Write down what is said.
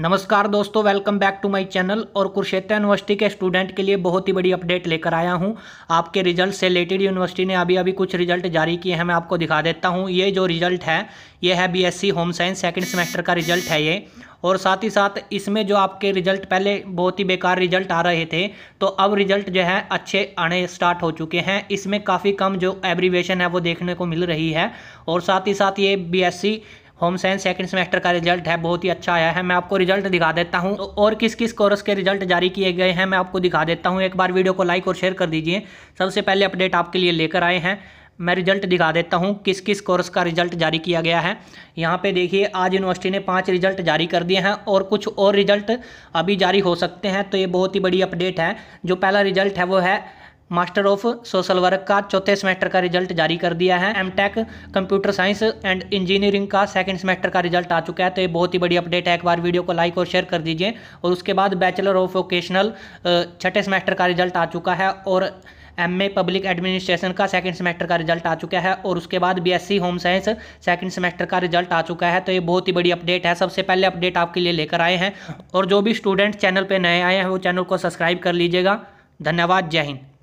नमस्कार दोस्तों welcome back to my channel और कुरुक्षेत्र यूनिवर्सिटी के स्टूडेंट के लिए बहुत ही बड़ी अपडेट लेकर आया हूं आपके रिजल्ट से रिलेटेड यूनिवर्सिटी ने अभी अभी कुछ रिजल्ट जारी किए हैं मैं आपको दिखा देता हूं ये जो रिजल्ट है ये है BSc home science second semester का रिजल्ट है ये और साथ ही साथ इसमें जो आपके रिजल्ट पहले बहुत ही बेकार रिजल्ट आ रहे थे तो अब रिजल्ट जो है अच्छे आने स्टार्ट हो चुके हैं इसमें काफ़ी कम जो एब्रीवेशन है वो देखने को मिल रही है और साथ ही साथ ये BSc home science second semester का रिजल्ट है बहुत ही अच्छा आया है मैं आपको रिजल्ट दिखा देता हूँ तो और किस किस कोर्स के रिजल्ट जारी किए गए हैं मैं आपको दिखा देता हूँ एक बार वीडियो को लाइक और शेयर कर दीजिए सबसे पहले अपडेट आपके लिए लेकर आए हैं मैं रिजल्ट दिखा देता हूँ किस किस कोर्स का रिजल्ट जारी किया गया है यहाँ पे देखिए आज यूनिवर्सिटी ने पांच रिजल्ट जारी कर दिए हैं और कुछ और रिजल्ट अभी जारी हो सकते हैं तो ये बहुत ही बड़ी अपडेट है जो पहला रिजल्ट है वो है मास्टर ऑफ सोशल वर्क का चौथे सेमेस्टर का रिजल्ट जारी कर दिया है M tech computer science and engineering का सेकंड सेमेस्टर का रिजल्ट आ चुका है तो ये बहुत ही बड़ी अपडेट है एक बार वीडियो को लाइक और शेयर कर दीजिए और उसके बाद बैचलर ऑफ वोकेशनल छठे सेमेस्टर का रिजल्ट आ चुका है और एम ए पब्लिक एडमिनिस्ट्रेशन का सेकंड सेमेस्टर का रिजल्ट आ चुका है और उसके बाद BSc home science second semester का रिजल्ट आ चुका है तो ये बहुत ही बड़ी अपडेट है सबसे पहले अपडेट आपके लिए लेकर आए हैं और जो भी स्टूडेंट चैनल पर नए आए हैं वो चैनल को सब्सक्राइब कर लीजिएगा धन्यवाद जय हिंद